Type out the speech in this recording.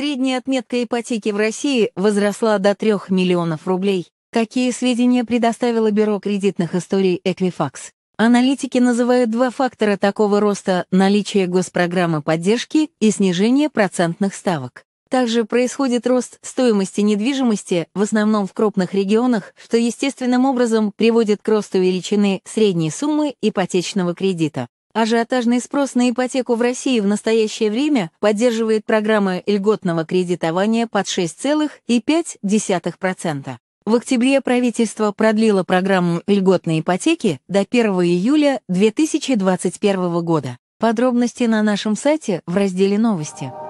Средняя отметка ипотеки в России возросла до 3 миллионов рублей. Какие сведения предоставило Бюро кредитных историй Equifax? Аналитики называют два фактора такого роста – наличие госпрограммы поддержки и снижение процентных ставок. Также происходит рост стоимости недвижимости, в основном в крупных регионах, что естественным образом приводит к росту величины средней суммы ипотечного кредита. Ажиотажный спрос на ипотеку в России в настоящее время поддерживает программы льготного кредитования под 6,5%. В октябре правительство продлило программу льготной ипотеки до 1 июля 2021 года. Подробности на нашем сайте в разделе «Новости».